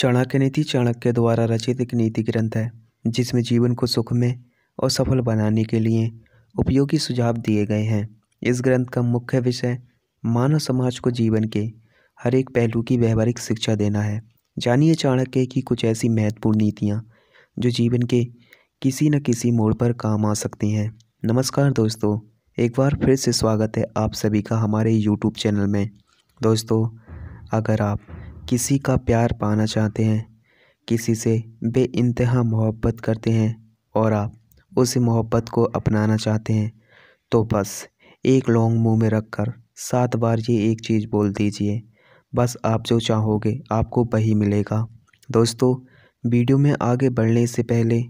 चाणक्य नीति चाणक्य द्वारा रचित एक नीति ग्रंथ है जिसमें जीवन को सुखमय और सफल बनाने के लिए उपयोगी सुझाव दिए गए हैं इस ग्रंथ का मुख्य विषय मानव समाज को जीवन के हर एक पहलू की व्यवहारिक शिक्षा देना है जानिए चाणक्य की कुछ ऐसी महत्वपूर्ण नीतियाँ जो जीवन के किसी न किसी मोड़ पर काम आ सकती हैं नमस्कार दोस्तों एक बार फिर से स्वागत है आप सभी का हमारे यूट्यूब चैनल में दोस्तों अगर आप किसी का प्यार पाना चाहते हैं किसी से इंतहा मोहब्बत करते हैं और आप उस मोहब्बत को अपनाना चाहते हैं तो बस एक लॉन्ग मुंह में रख कर सात बार ये एक चीज़ बोल दीजिए बस आप जो चाहोगे आपको वही मिलेगा दोस्तों वीडियो में आगे बढ़ने से पहले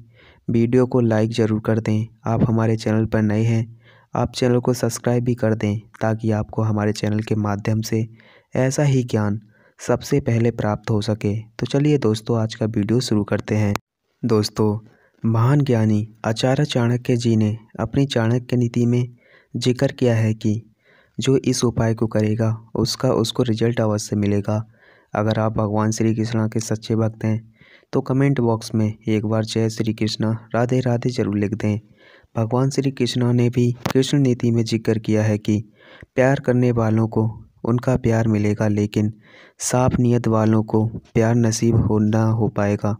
वीडियो को लाइक ज़रूर कर दें आप हमारे चैनल पर नए हैं आप चैनल को सब्सक्राइब भी कर दें ताकि आपको हमारे चैनल के माध्यम से ऐसा ही ज्ञान सबसे पहले प्राप्त हो सके तो चलिए दोस्तों आज का वीडियो शुरू करते हैं दोस्तों महान ज्ञानी आचार्य चाणक्य जी ने अपनी चाणक्य नीति में जिक्र किया है कि जो इस उपाय को करेगा उसका उसको रिजल्ट अवश्य मिलेगा अगर आप भगवान श्री कृष्णा के सच्चे भक्त हैं तो कमेंट बॉक्स में एक बार जय श्री कृष्णा राधे राधे जरूर लिख दें भगवान श्री कृष्णा ने भी कृष्ण नीति में जिक्र किया है कि प्यार करने वालों को उनका प्यार मिलेगा लेकिन साफ नीयत वालों को प्यार नसीब हो ना हो पाएगा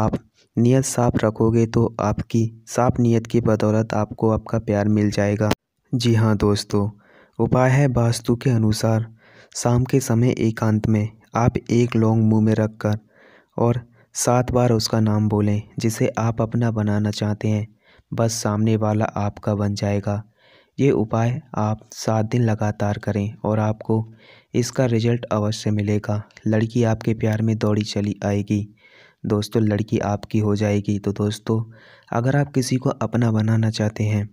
आप नीयत साफ रखोगे तो आपकी साफ नीयत की बदौलत आपको आपका प्यार मिल जाएगा जी हाँ दोस्तों उपाय है वास्तु के अनुसार शाम के समय एकांत में आप एक लौंग मुंह में रखकर और सात बार उसका नाम बोलें जिसे आप अपना बनाना चाहते हैं बस सामने वाला आपका बन जाएगा ये उपाय आप सात दिन लगातार करें और आपको इसका रिजल्ट अवश्य मिलेगा लड़की आपके प्यार में दौड़ी चली आएगी दोस्तों लड़की आपकी हो जाएगी तो दोस्तों अगर आप किसी को अपना बनाना चाहते हैं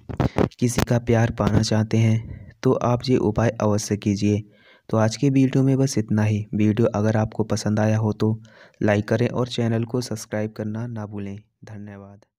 किसी का प्यार पाना चाहते हैं तो आप ये उपाय अवश्य कीजिए तो आज के वीडियो में बस इतना ही वीडियो अगर आपको पसंद आया हो तो लाइक करें और चैनल को सब्सक्राइब करना ना भूलें धन्यवाद